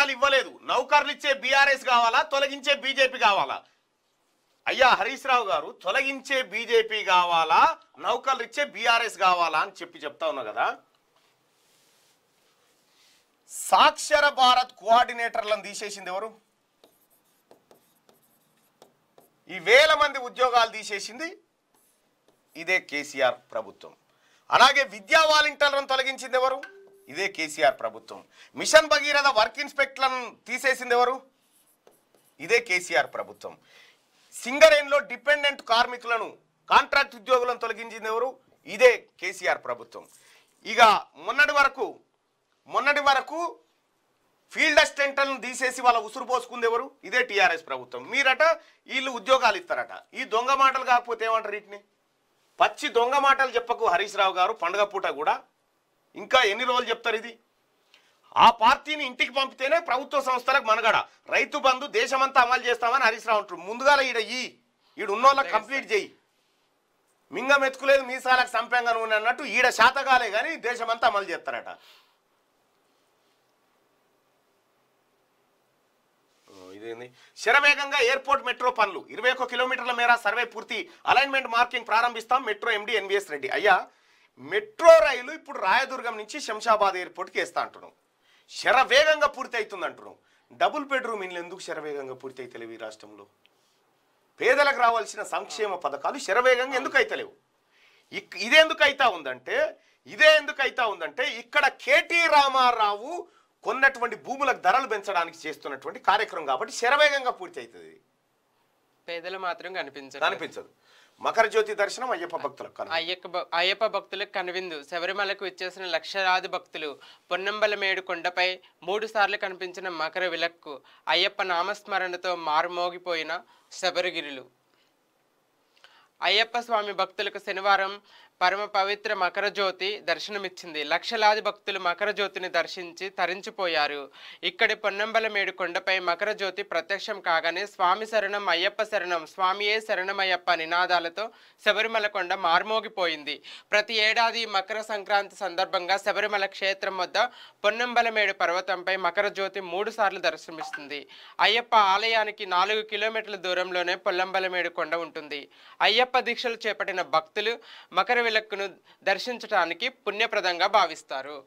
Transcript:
జీతాలు ఇవ్వలేదు నౌకర్లు ఇచ్చే బీఆర్ఎస్ కావాలా తొలగించే బీజేపీ కావాలా అయ్యా హరీష్ రావు గారు తొలగించే బీజేపీ కావాలా నౌకర్లు ఇచ్చే బీఆర్ఎస్ కావాలా అని చెప్పి చెప్తా ఉన్నా కదా సాక్షర భారత్ కోఆర్డినేటర్లను తీసేసింది ఎవరు ఈ వేల మంది ఉద్యోగాలు తీసేసింది ఇదే కేసీఆర్ ప్రభుత్వం అలాగే విద్యా వాలంటీర్లను తొలగించింది ఎవరు ఇదే కేసీఆర్ ప్రభుత్వం మిషన్ భగీరథ వర్క్ ఇన్స్పెక్టర్లను తీసేసింది ఎవరు ఇదే కేసీఆర్ ప్రభుత్వం సింగరేన్లో డిపెండెంట్ కార్మికులను కాంట్రాక్ట్ ఉద్యోగులను తొలగించింది ఎవరు ఇదే కేసీఆర్ ప్రభుత్వం ఇక మొన్నటి వరకు మొన్నటి వరకు ఫీల్డ్ అసిస్టెంట్లను తీసేసి వాళ్ళ ఉసురు పోసుకుంది ఎవరు ఇదే టీఆర్ఎస్ ప్రభుత్వం మీరట వీళ్ళు ఉద్యోగాలు ఇస్తారట ఈ దొంగ మాటలు కాకపోతే ఏమంటారు వీటిని పచ్చి దొంగ మాటలు చెప్పకు హరీష్ రావు గారు పండుగ పూట కూడా ఇంకా ఎన్ని రోజులు చెప్తారు ఇది ఆ పార్టీని ఇంటికి పంపితేనే ప్రభుత్వ సంస్థలకు మనగడ రైతు బంధు దేశమంతా అమలు చేస్తామని హరీష్ రావు అంటారు ముందుగా ఈడ ఈ ఈడు ఉన్నోళ్ళకి కంప్లీట్ చేయి మింగం ఎత్తుకులేదు మీసాలకు సంపంగా నూనె అన్నట్టు ఈడ శాతకాలే కానీ దేశమంతా అమలు చేస్తారట ఇదేంది శరవేగంగా ఎయిర్పోర్ట్ మెట్రో పనులు ఇరవై ఒక్క కిలోమీటర్ల మేర సర్వే పూర్తి అలైన్మెంట్ మార్కింగ్ ప్రారంభిస్తాం మెట్రో ఎండి ఎన్బిఎస్ రెడ్డి అయ్యా మెట్రో రైలు ఇప్పుడు రాయదుర్గం నుంచి శంషాబాద్ ఎయిర్పోర్ట్కి వేస్తా అంటున్నాం శరవేగంగా పూర్తి అవుతుంది అంటున్నాం డబుల్ బెడ్రూమ్ ఇన్లు ఎందుకు శరవేగంగా పూర్తి అవుతలేవు ఈ రాష్ట్రంలో పేదలకు రావాల్సిన సంక్షేమ పథకాలు శరవేగంగా ఎందుకు అవుతలేవు ఇదే ఎందుకు అవుతా ఉందంటే ఇదే ఎందుకు అవుతా ఉందంటే ఇక్కడ కేటీ రామారావు కొన్నటువంటి భూములకు ధరలు పెంచడానికి చేస్తున్నటువంటి కార్యక్రమం కాబట్టి శరవేగంగా పూర్తి అవుతుంది పేదలు మాత్రం కనిపించదు కనిపించదు మకర జ్యోతి దర్శనం అయ్యప్ప భక్తులకు అయ్యప్ప అయ్యప్ప భక్తులకు కనువిందు శబరిమలకు ఇచ్చేసిన లక్షలాది భక్తులు పొన్నంబలమేడు కొండపై మూడు సార్లు కనిపించిన మకర విలక్కు అయ్యప్ప నామస్మరణతో మారుమోగిపోయిన శబరిగిరులు అయ్యప్ప స్వామి భక్తులకు శనివారం పరమ పవిత్ర మకర జ్యోతి దర్శనమిచ్చింది లక్షలాది భక్తులు మకర జ్యోతిని దర్శించి తరించిపోయారు ఇక్కడి పొన్నంబలమేడు కొండపై మకర జ్యోతి ప్రత్యక్షం కాగానే స్వామి శరణం అయ్యప్ప శరణం స్వామియే శరణమయ్యప్ప నినాదాలతో శబరిమల కొండ మార్మోగిపోయింది ప్రతి ఏడాది మకర సంక్రాంతి సందర్భంగా శబరిమల క్షేత్రం వద్ద పొన్నంబలమేడు పర్వతంపై మకర జ్యోతి మూడు సార్లు దర్శనమిస్తుంది అయ్యప్ప ఆలయానికి నాలుగు కిలోమీటర్ల దూరంలోనే పొల్లంబలమేడు కొండ ఉంటుంది అయ్యప్ప అయ్యప్ప దీక్షలు చేపట్టిన భక్తులు మకర విలక్కును దర్శించడానికి పుణ్యప్రదంగా భావిస్తారు